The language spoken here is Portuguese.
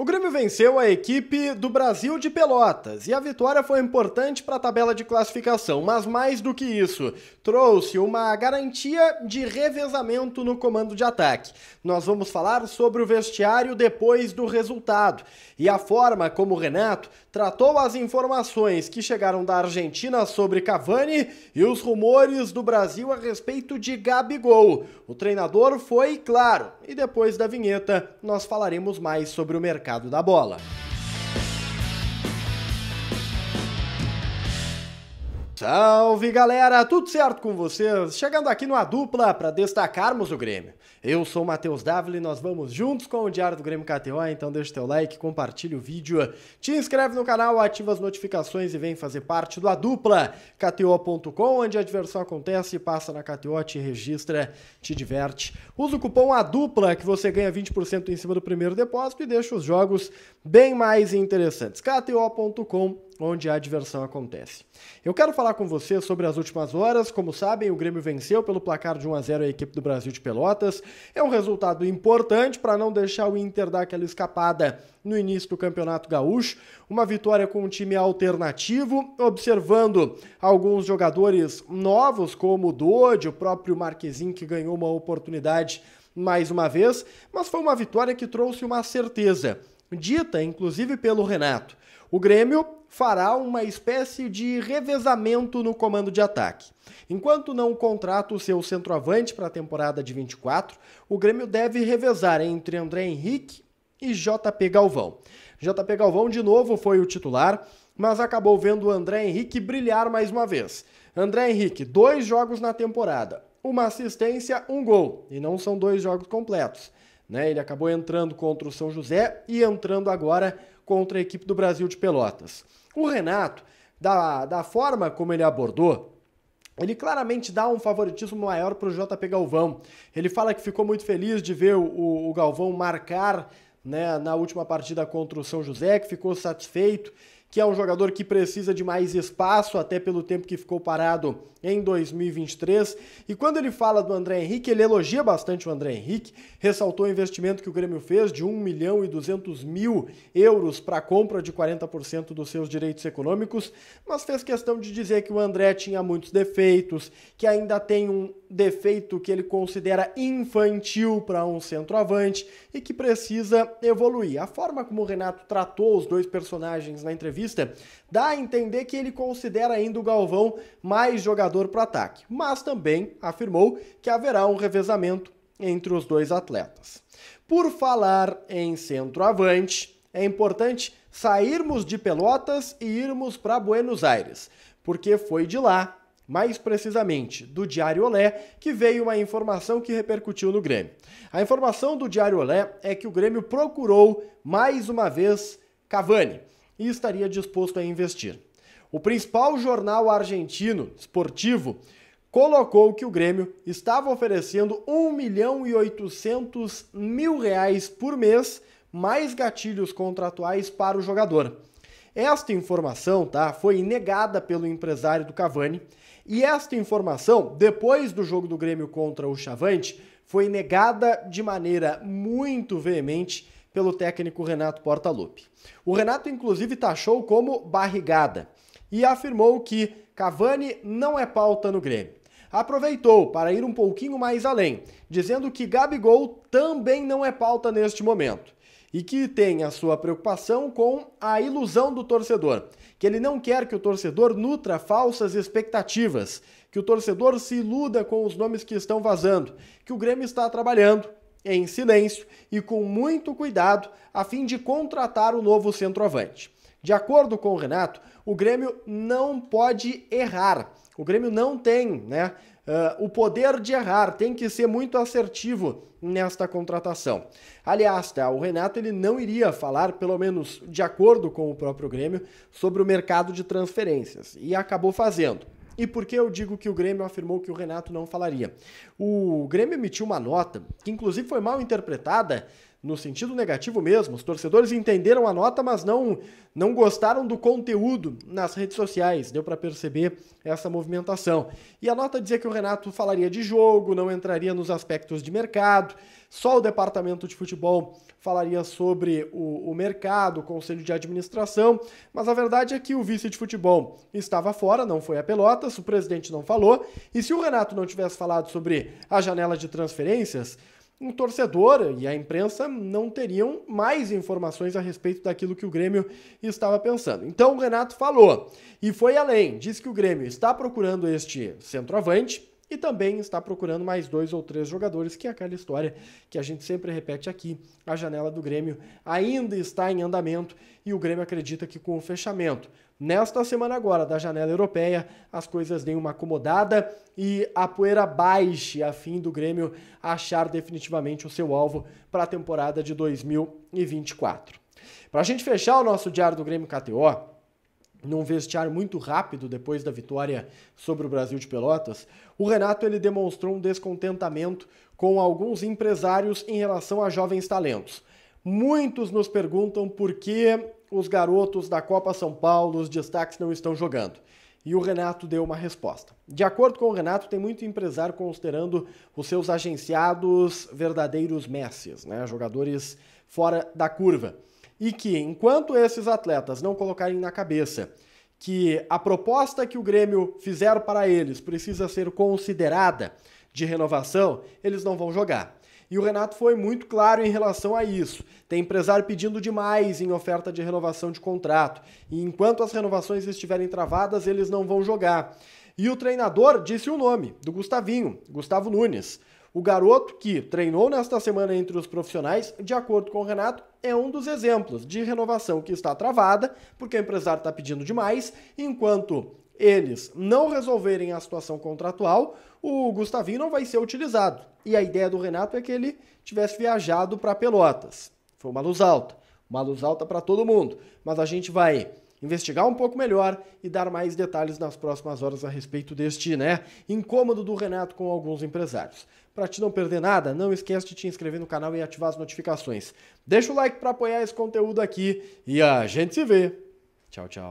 O Grêmio venceu a equipe do Brasil de Pelotas e a vitória foi importante para a tabela de classificação, mas mais do que isso, trouxe uma garantia de revezamento no comando de ataque. Nós vamos falar sobre o vestiário depois do resultado e a forma como o Renato tratou as informações que chegaram da Argentina sobre Cavani e os rumores do Brasil a respeito de Gabigol. O treinador foi claro e depois da vinheta nós falaremos mais sobre o mercado mercado da bola. Salve galera, tudo certo com vocês? Chegando aqui no Dupla para destacarmos o Grêmio. Eu sou o Matheus Dávila e nós vamos juntos com o Diário do Grêmio KTO, então deixa teu like, compartilha o vídeo, te inscreve no canal, ativa as notificações e vem fazer parte do A Dupla, KTO.com, onde a diversão acontece, passa na KTO, te registra, te diverte. Usa o cupom A Dupla que você ganha 20% em cima do primeiro depósito e deixa os jogos bem mais interessantes. KTO.com onde a diversão acontece. Eu quero falar com você sobre as últimas horas. Como sabem, o Grêmio venceu pelo placar de 1 a 0 a equipe do Brasil de Pelotas. É um resultado importante para não deixar o Inter dar aquela escapada no início do Campeonato Gaúcho. Uma vitória com um time alternativo, observando alguns jogadores novos como o Dodi, o próprio Marquezin que ganhou uma oportunidade mais uma vez, mas foi uma vitória que trouxe uma certeza, dita inclusive pelo Renato. O Grêmio fará uma espécie de revezamento no comando de ataque. Enquanto não contrata o seu centroavante para a temporada de 24, o Grêmio deve revezar entre André Henrique e JP Galvão. JP Galvão de novo foi o titular, mas acabou vendo o André Henrique brilhar mais uma vez. André Henrique, dois jogos na temporada, uma assistência, um gol, e não são dois jogos completos. Né? Ele acabou entrando contra o São José e entrando agora contra a equipe do Brasil de Pelotas. O Renato, da, da forma como ele abordou, ele claramente dá um favoritismo maior para o JP Galvão. Ele fala que ficou muito feliz de ver o, o Galvão marcar né, na última partida contra o São José, que ficou satisfeito que é um jogador que precisa de mais espaço, até pelo tempo que ficou parado em 2023. E quando ele fala do André Henrique, ele elogia bastante o André Henrique, ressaltou o investimento que o Grêmio fez de 1 milhão e 200 mil euros para a compra de 40% dos seus direitos econômicos, mas fez questão de dizer que o André tinha muitos defeitos, que ainda tem um defeito que ele considera infantil para um centroavante e que precisa evoluir. A forma como o Renato tratou os dois personagens na entrevista entrevista, dá a entender que ele considera ainda o Galvão mais jogador para ataque, mas também afirmou que haverá um revezamento entre os dois atletas. Por falar em centroavante, é importante sairmos de Pelotas e irmos para Buenos Aires, porque foi de lá mais precisamente do Diário Olé, que veio uma informação que repercutiu no Grêmio. A informação do Diário Olé é que o Grêmio procurou mais uma vez Cavani e estaria disposto a investir. O principal jornal argentino esportivo colocou que o Grêmio estava oferecendo 1 milhão e 800 mil reais por mês mais gatilhos contratuais para o jogador. Esta informação tá, foi negada pelo empresário do Cavani e esta informação, depois do jogo do Grêmio contra o Chavante, foi negada de maneira muito veemente pelo técnico Renato Portaluppi. O Renato, inclusive, taxou como barrigada e afirmou que Cavani não é pauta no Grêmio. Aproveitou para ir um pouquinho mais além, dizendo que Gabigol também não é pauta neste momento e que tem a sua preocupação com a ilusão do torcedor, que ele não quer que o torcedor nutra falsas expectativas, que o torcedor se iluda com os nomes que estão vazando, que o Grêmio está trabalhando em silêncio e com muito cuidado a fim de contratar o novo centroavante. De acordo com o Renato, o Grêmio não pode errar. O Grêmio não tem né, uh, o poder de errar, tem que ser muito assertivo nesta contratação. Aliás, tá, o Renato ele não iria falar, pelo menos de acordo com o próprio Grêmio, sobre o mercado de transferências e acabou fazendo. E por que eu digo que o Grêmio afirmou que o Renato não falaria? O Grêmio emitiu uma nota, que inclusive foi mal interpretada, no sentido negativo mesmo. Os torcedores entenderam a nota, mas não não gostaram do conteúdo nas redes sociais. Deu para perceber essa movimentação. E a nota dizia que o Renato falaria de jogo, não entraria nos aspectos de mercado. Só o departamento de futebol falaria sobre o, o mercado, o conselho de administração. Mas a verdade é que o vice de futebol estava fora, não foi a Pelotas, o presidente não falou. E se o Renato não tivesse falado sobre a janela de transferências, um torcedor e a imprensa não teriam mais informações a respeito daquilo que o Grêmio estava pensando. Então o Renato falou e foi além, disse que o Grêmio está procurando este centroavante e também está procurando mais dois ou três jogadores, que é aquela história que a gente sempre repete aqui. A janela do Grêmio ainda está em andamento e o Grêmio acredita que com o fechamento nesta semana agora da janela europeia as coisas deem uma acomodada e a poeira baixe a fim do Grêmio achar definitivamente o seu alvo para a temporada de 2024. Para a gente fechar o nosso Diário do Grêmio KTO, num vestiário muito rápido depois da vitória sobre o Brasil de Pelotas, o Renato ele demonstrou um descontentamento com alguns empresários em relação a jovens talentos. Muitos nos perguntam por que os garotos da Copa São Paulo, os destaques não estão jogando. E o Renato deu uma resposta. De acordo com o Renato, tem muito empresário considerando os seus agenciados verdadeiros messias né? jogadores fora da curva e que, enquanto esses atletas não colocarem na cabeça que a proposta que o Grêmio fizer para eles precisa ser considerada de renovação, eles não vão jogar. E o Renato foi muito claro em relação a isso. Tem empresário pedindo demais em oferta de renovação de contrato. E enquanto as renovações estiverem travadas, eles não vão jogar. E o treinador disse o nome do Gustavinho, Gustavo Nunes. O garoto que treinou nesta semana entre os profissionais, de acordo com o Renato, é um dos exemplos de renovação que está travada, porque o empresário está pedindo demais, enquanto eles não resolverem a situação contratual, o Gustavinho não vai ser utilizado. E a ideia do Renato é que ele tivesse viajado para Pelotas. Foi uma luz alta, uma luz alta para todo mundo. Mas a gente vai investigar um pouco melhor e dar mais detalhes nas próximas horas a respeito deste, né, incômodo do Renato com alguns empresários. Para te não perder nada, não esquece de te inscrever no canal e ativar as notificações. Deixa o like para apoiar esse conteúdo aqui e a gente se vê. Tchau, tchau.